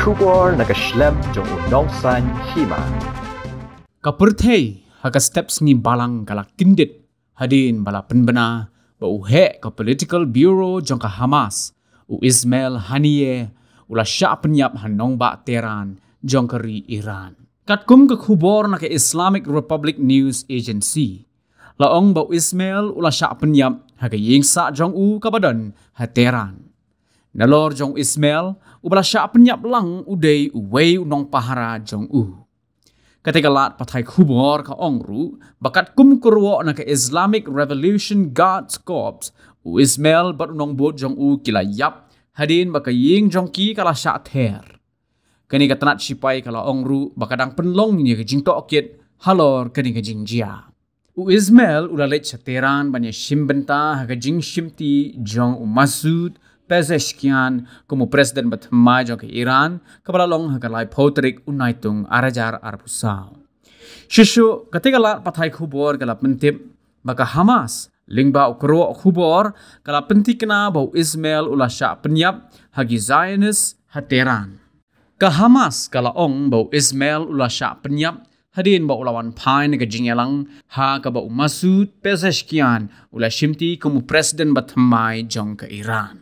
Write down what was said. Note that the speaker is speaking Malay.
Kubor nagaslam jong unong san hima. Kapertei haka steps ni balang kala kindit hadin bala penbena ba uhe political bureau jong Hamas u Ismail Haniye ula sya penyap hanong ba Tehran jong ri Iran. Katkum ka kubor naka Islamic Republic News Agency laong ba Ismail ula sya penyap haka yingsa jong u kapadon ha Nalor jong Ismail, ubala sya penyap lang udai uwei unong pahara jong u. Ketika lat patai kubur ka ongru, bakat kum kurwa na ke Islamic Revolution Guards Corps, u Ismail bat unong buat jong u kila yap, hadin baka ying jong ki kala sya ter. Kini katanat sipai kala ongru, bakadang penlong nye ke jing tokit, halor kini ke jing jia. U Ismail ulalit sya teran banyak simbenta haka simti jang u Masud, Pezeshkian como president bat mai ke Iran kabala long ha kalai potrik unaitung arajar arbusa shishu la pathai khubor kala pinti baka hamas lingba ukro khubor kala penti kna bau ismail ulasha pinyap hagi Zionis hateran ka hamas kala ong bau ismail ulasha pinyap hadin ba ulawan pai ne gajingelang ha ka bau masud pezeshkian ulashimti como president bat mai jong ke iran